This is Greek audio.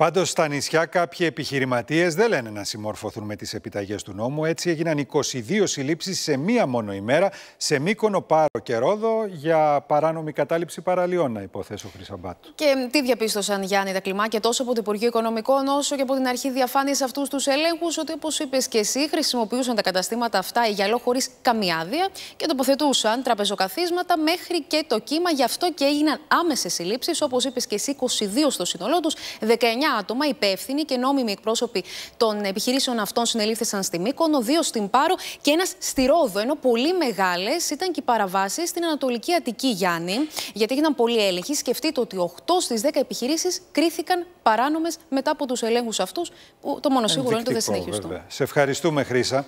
Πάντως, στα νησιά κάποιοι επιχειρηματίες δεν λένε να συμμορφωθούν με τις επιταγές του νόμου. Έτσι, έγιναν 22 συλλήψεις σε μία μόνο ημέρα σε μήκονο Πάρο και Ρόδο για παράνομη κατάληψη παραλίων, να υποθέσω, Χρυσαμπάτου. Και τι διαπίστωσαν, Γιάννη, τα κλιμάκια τόσο από το Υπουργείο Οικονομικών όσο και από την Αρχή Διαφάνειας αυτούς τους ελέγχους, ότι όπως είπες και εσύ, χρησιμοποιούσαν τα καταστήματα αυτά οι γυαλό χωρίς καμία άδεια και τοποθετούσαν τραπεζοκαθίσματα μέχρι και το κύμα. Γι' αυτό και έγιναν άμεσες συλλήψεις, όπως είπες και εσύ, 22 στο σύνολό τους, 19 άτομα, υπεύθυνοι και νόμιμοι εκπρόσωποι των επιχειρήσεων αυτών συνελήφθησαν στη Μήκονο, δύο στην Πάρο και ένας στη Ρόδο. Ενώ πολύ μεγάλες ήταν και οι παραβάσεις στην Ανατολική Αττική, Γιάννη, γιατί έγιναν πολλοί έλεγχοι. Σκεφτείτε ότι 8 στι 10 επιχειρήσεις κρίθηκαν παράνομες μετά από τους ελέγχους αυτούς. Το μόνο σίγουρο είναι ότι δεν συνεχίζουν. Σε ευχαριστούμε, Χρήσα.